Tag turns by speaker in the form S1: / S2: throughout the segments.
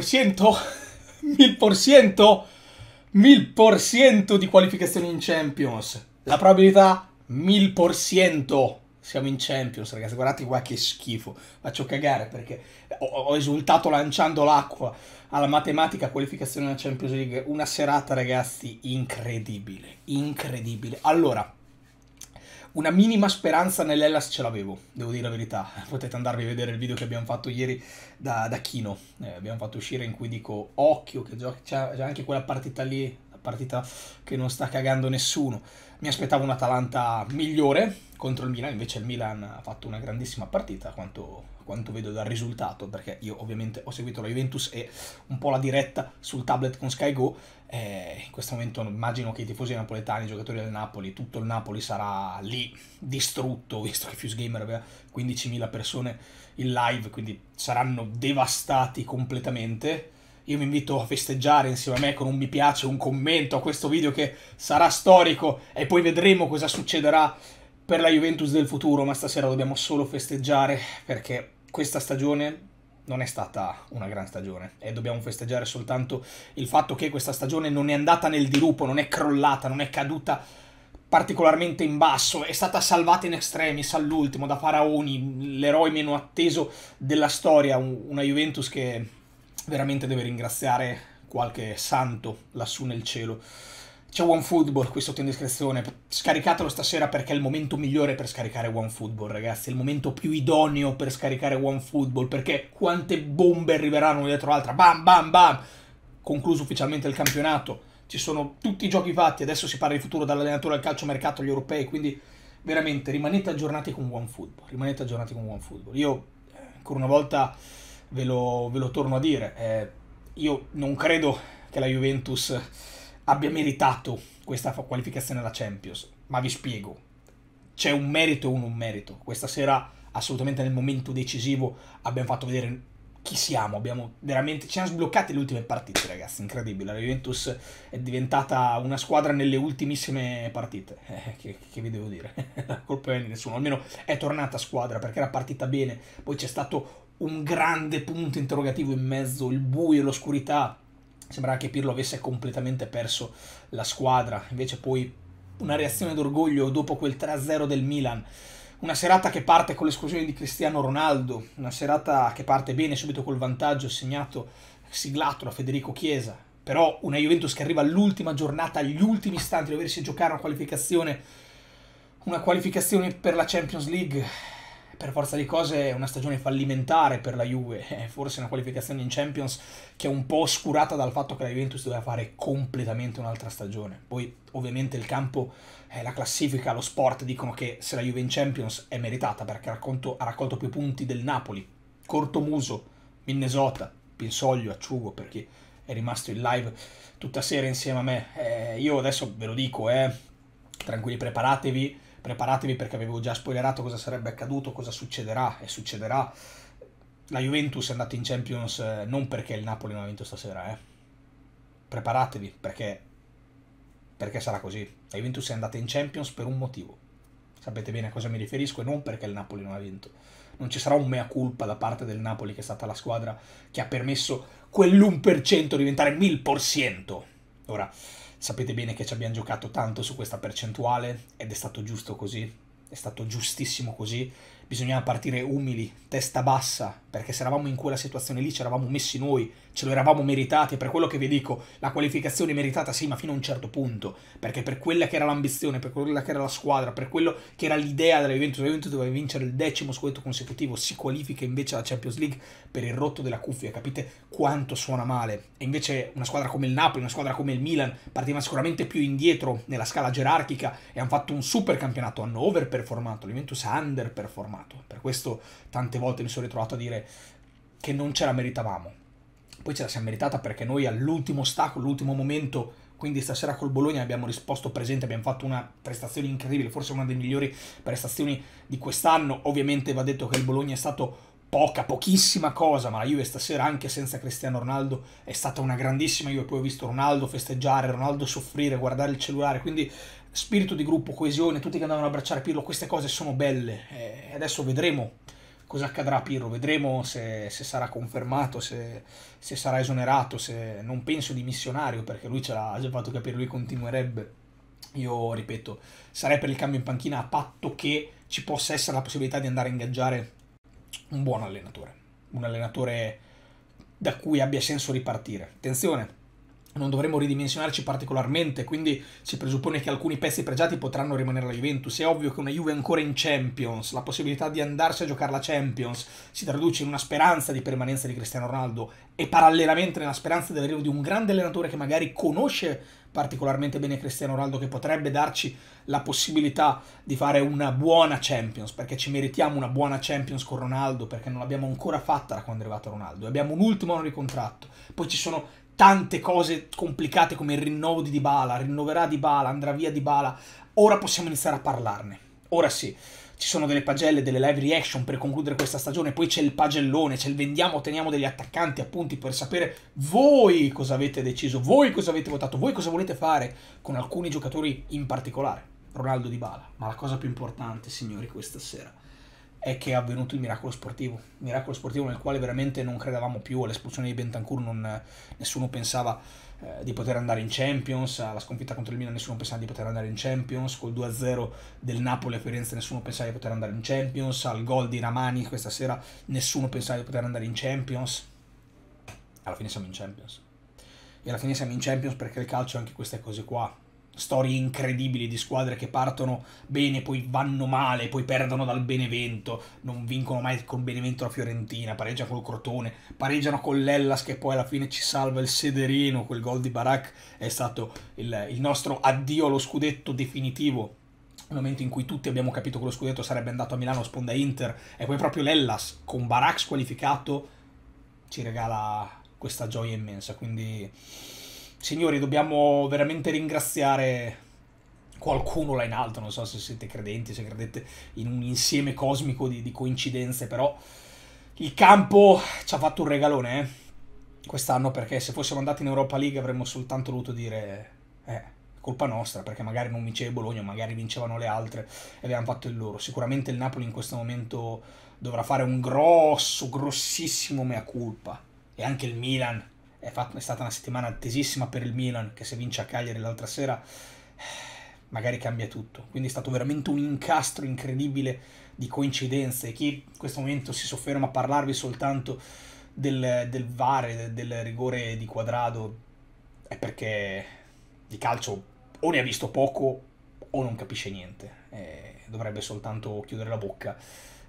S1: 1000%, 1000%, 1000% di qualificazione in Champions. La probabilità 1000%. Siamo in Champions, ragazzi. Guardate qua che schifo. Faccio cagare perché ho, esultato lanciando l'acqua alla matematica qualificazione della Champions League. Una serata, ragazzi, incredibile. Incredibile. Allora, una minima speranza nell'Ellas ce l'avevo, devo dire la verità. Potete andarvi a vedere il video che abbiamo fatto ieri da, da Kino, eh, abbiamo fatto uscire in cui dico occhio che gioca, c'è anche quella partita lì partita che non sta cagando nessuno. Mi aspettavo un Atalanta migliore contro il Milan, invece il Milan ha fatto una grandissima partita, quanto, quanto vedo dal risultato, perché io ovviamente ho seguito la Juventus e un po' la diretta sul tablet con Sky Go, eh, in questo momento immagino che i tifosi napoletani, i giocatori del Napoli, tutto il Napoli sarà lì distrutto, visto che Fuse Gamer aveva 15.000 persone in live, quindi saranno devastati completamente io vi invito a festeggiare insieme a me con un mi piace, un commento a questo video che sarà storico e poi vedremo cosa succederà per la Juventus del futuro, ma stasera dobbiamo solo festeggiare perché questa stagione non è stata una gran stagione e dobbiamo festeggiare soltanto il fatto che questa stagione non è andata nel dirupo, non è crollata, non è caduta particolarmente in basso, è stata salvata in extremis all'ultimo da Faraoni, l'eroe meno atteso della storia, una Juventus che veramente deve ringraziare qualche santo lassù nel cielo. C'è OneFootball qui sotto in descrizione, scaricatelo stasera perché è il momento migliore per scaricare OneFootball, ragazzi, è il momento più idoneo per scaricare OneFootball, perché quante bombe arriveranno dietro l'altra, bam bam bam, concluso ufficialmente il campionato, ci sono tutti i giochi fatti, adesso si parla di futuro dall'allenatore al calcio mercato, agli europei, quindi veramente rimanete aggiornati con OneFootball, rimanete aggiornati con OneFootball. Io eh, ancora una volta ve lo, ve lo torno a dire. Eh, io non credo che la Juventus abbia meritato questa qualificazione alla Champions, ma vi spiego. C'è un merito e uno un merito. Questa sera, assolutamente nel momento decisivo, abbiamo fatto vedere chi siamo. Abbiamo veramente, ci hanno sbloccate le ultime partite, ragazzi. Incredibile. La Juventus è diventata una squadra nelle ultimissime partite. Eh, che, che, vi devo dire? La colpa è di nessuno. Almeno è tornata squadra perché era partita bene. Poi c'è stato un grande punto interrogativo in mezzo, il buio e l'oscurità. Sembrava che Pirlo avesse completamente perso la squadra, invece poi una reazione d'orgoglio dopo quel 3-0 del Milan. Una serata che parte con l'esclusione di Cristiano Ronaldo, una serata che parte bene subito col vantaggio segnato, siglato da Federico Chiesa, però una Juventus che arriva all'ultima giornata, agli ultimi istanti doversi giocare una qualificazione, una qualificazione per la Champions League per forza di cose è una stagione fallimentare per la Juve, forse una qualificazione in Champions che è un po' oscurata dal fatto che la Juventus doveva fare completamente un'altra stagione. Poi ovviamente il campo, eh, la classifica, lo sport dicono che se la Juve in Champions è meritata perché ha raccolto, ha raccolto più punti del Napoli, Cortomuso, Minnesota, Pinsoglio, Acciugo perché è rimasto in live tutta sera insieme a me. Eh, io adesso ve lo dico, eh, tranquilli preparatevi preparatevi perché avevo già spoilerato cosa sarebbe accaduto, cosa succederà e succederà. La Juventus è andata in Champions eh, non perché il Napoli non ha vinto stasera, eh. Preparatevi perché, perché sarà così. La Juventus è andata in Champions per un motivo. Sapete bene a cosa mi riferisco e non perché il Napoli non ha vinto. Non ci sarà un mea culpa da parte del Napoli che è stata la squadra che ha permesso quell'1% diventare 1000%. Ora, Sapete bene che ci abbiamo giocato tanto su questa percentuale ed è stato giusto così, è stato giustissimo così. Bisognava partire umili, testa bassa, perché se eravamo in quella situazione lì ci eravamo messi noi, ce lo eravamo meritati, per quello che vi dico, la qualificazione è meritata sì, ma fino a un certo punto, perché per quella che era l'ambizione, per quella che era la squadra, per quello che era l'idea della Juventus, la Juventus doveva vincere il decimo scudetto consecutivo, si qualifica invece alla Champions League per il rotto della cuffia, capite quanto suona male. E invece una squadra come il Napoli, una squadra come il Milan, partiva sicuramente più indietro nella scala gerarchica e hanno fatto un super campionato, hanno overperformato, la Juventus ha underperformato, per questo tante volte mi sono ritrovato a dire che non ce la meritavamo poi ce la siamo meritata perché noi all'ultimo ostacolo, all'ultimo momento, quindi stasera col Bologna abbiamo risposto presente, abbiamo fatto una prestazione incredibile, forse una delle migliori prestazioni di quest'anno. Ovviamente va detto che il Bologna è stato poca, pochissima cosa, ma la Juve stasera anche senza Cristiano Ronaldo è stata una grandissima Juve, poi ho visto Ronaldo festeggiare, Ronaldo soffrire, guardare il cellulare, quindi spirito di gruppo, coesione, tutti che andavano ad abbracciare Pirlo, queste cose sono belle e eh, adesso vedremo cosa accadrà a Pirlo, vedremo se, se sarà confermato, se, se, sarà esonerato, se non penso di missionario, perché lui ce l'ha già fatto capire, lui continuerebbe. Io ripeto, sarei per il cambio in panchina a patto che ci possa essere la possibilità di andare a ingaggiare un buon allenatore, un allenatore da cui abbia senso ripartire. Attenzione, non dovremmo ridimensionarci particolarmente, quindi si presuppone che alcuni pezzi pregiati potranno rimanere alla Juventus. È ovvio che una Juve ancora in Champions, la possibilità di andarsi a giocare la Champions, si traduce in una speranza di permanenza di Cristiano Ronaldo e parallelamente nella speranza dell'arrivo di un grande allenatore che magari conosce particolarmente bene Cristiano Ronaldo che potrebbe darci la possibilità di fare una buona Champions, perché ci meritiamo una buona Champions con Ronaldo, perché non l'abbiamo ancora fatta da quando è arrivato Ronaldo. Abbiamo un ultimo anno di contratto, poi ci sono tante cose complicate come il rinnovo di Dybala, rinnoverà Dybala, andrà via Dybala, ora possiamo iniziare a parlarne. Ora sì, ci sono delle pagelle, delle live reaction per concludere questa stagione, poi c'è il pagellone, c'è il vendiamo, teniamo degli attaccanti appunti per sapere voi cosa avete deciso, voi cosa avete votato, voi cosa volete fare con alcuni giocatori in particolare, Ronaldo Dybala. Ma la cosa più importante, signori, questa sera è che è avvenuto il miracolo sportivo, miracolo sportivo nel quale veramente non credevamo più all'espulsione di Bentancur, non, eh, nessuno pensava eh, di poter andare in Champions, alla sconfitta contro il Milan nessuno pensava di poter andare in Champions, col 2-0 del Napoli a Firenze nessuno pensava di poter andare in Champions, al gol di Ramani questa sera nessuno pensava di poter andare in Champions, alla fine siamo in Champions. E alla fine siamo in Champions perché il calcio anche queste cose qua storie incredibili di squadre che partono bene, poi vanno male, poi perdono dal Benevento, non vincono mai col Benevento la Fiorentina, pareggiano col Crotone, pareggiano con l'Ellas che poi alla fine ci salva il Sederino, quel gol di Barak è stato il, il nostro addio allo scudetto definitivo nel momento in cui tutti abbiamo capito che lo scudetto sarebbe andato a Milano sponda Inter e poi proprio l'Ellas con Barak squalificato ci regala questa gioia immensa quindi Signori, dobbiamo veramente ringraziare qualcuno là in alto, non so se siete credenti, se credete in un insieme cosmico di, di coincidenze, però il campo ci ha fatto un regalone, eh? quest'anno perché se fossimo andati in Europa League avremmo soltanto dovuto dire eh, colpa nostra perché magari non vinceva Bologna, magari vincevano le altre e avevano fatto il loro. Sicuramente il Napoli in questo momento dovrà fare un grosso, grossissimo mea culpa e anche il Milan è, fatto, è stata una settimana attesissima per il Milan, che se vince a Cagliari l'altra sera eh, magari cambia tutto. Quindi è stato veramente un incastro incredibile di coincidenze. Chi in questo momento si sofferma a parlarvi soltanto del, del VAR, del rigore di quadrado, è perché di calcio o ne ha visto poco o non capisce niente. Eh, dovrebbe soltanto chiudere la bocca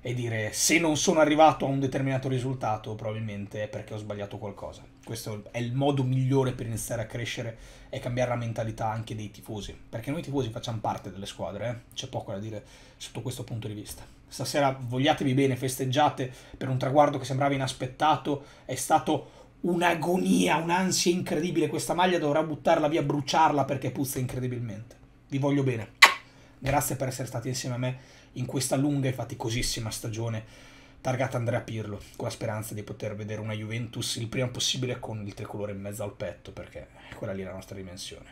S1: e dire se non sono arrivato a un determinato risultato probabilmente è perché ho sbagliato qualcosa. Questo è il modo migliore per iniziare a crescere e cambiare la mentalità anche dei tifosi, perché noi tifosi facciamo parte delle squadre, eh? c'è poco da dire sotto questo punto di vista. Stasera vogliatevi bene, festeggiate per un traguardo che sembrava inaspettato, è stato un'agonia, un'ansia incredibile, questa maglia dovrà buttarla via, bruciarla perché puzza incredibilmente. Vi voglio bene. Grazie per essere stati insieme a me in questa lunga e faticosissima stagione targata Andrea Pirlo, con la speranza di poter vedere una Juventus il prima possibile con il tricolore in mezzo al petto, perché quella lì è la nostra dimensione.